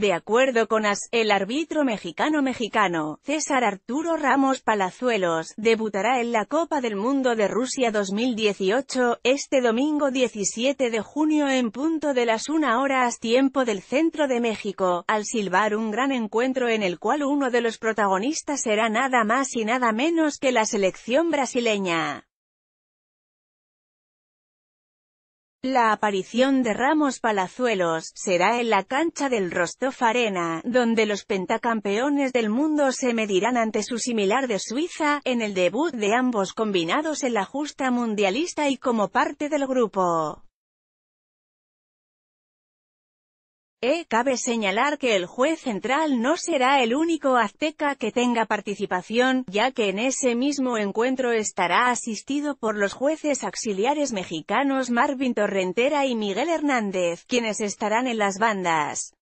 De acuerdo con AS, el árbitro mexicano-mexicano, César Arturo Ramos Palazuelos, debutará en la Copa del Mundo de Rusia 2018, este domingo 17 de junio en punto de las 1 horas tiempo del centro de México, al silbar un gran encuentro en el cual uno de los protagonistas será nada más y nada menos que la selección brasileña. La aparición de Ramos Palazuelos, será en la cancha del Rostov Arena, donde los pentacampeones del mundo se medirán ante su similar de Suiza, en el debut de ambos combinados en la justa mundialista y como parte del grupo. E. Cabe señalar que el juez central no será el único azteca que tenga participación, ya que en ese mismo encuentro estará asistido por los jueces auxiliares mexicanos Marvin Torrentera y Miguel Hernández, quienes estarán en las bandas.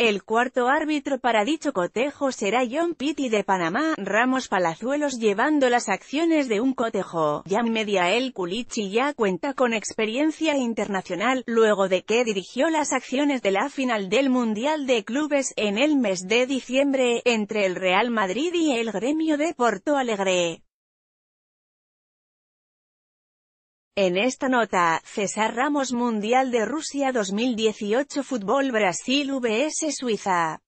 El cuarto árbitro para dicho cotejo será John Pitti de Panamá, Ramos Palazuelos llevando las acciones de un cotejo. Jan Mediael Culichi ya cuenta con experiencia internacional, luego de que dirigió las acciones de la final del Mundial de Clubes en el mes de diciembre, entre el Real Madrid y el Gremio de Porto Alegre. En esta nota, César Ramos Mundial de Rusia 2018 Fútbol Brasil vs Suiza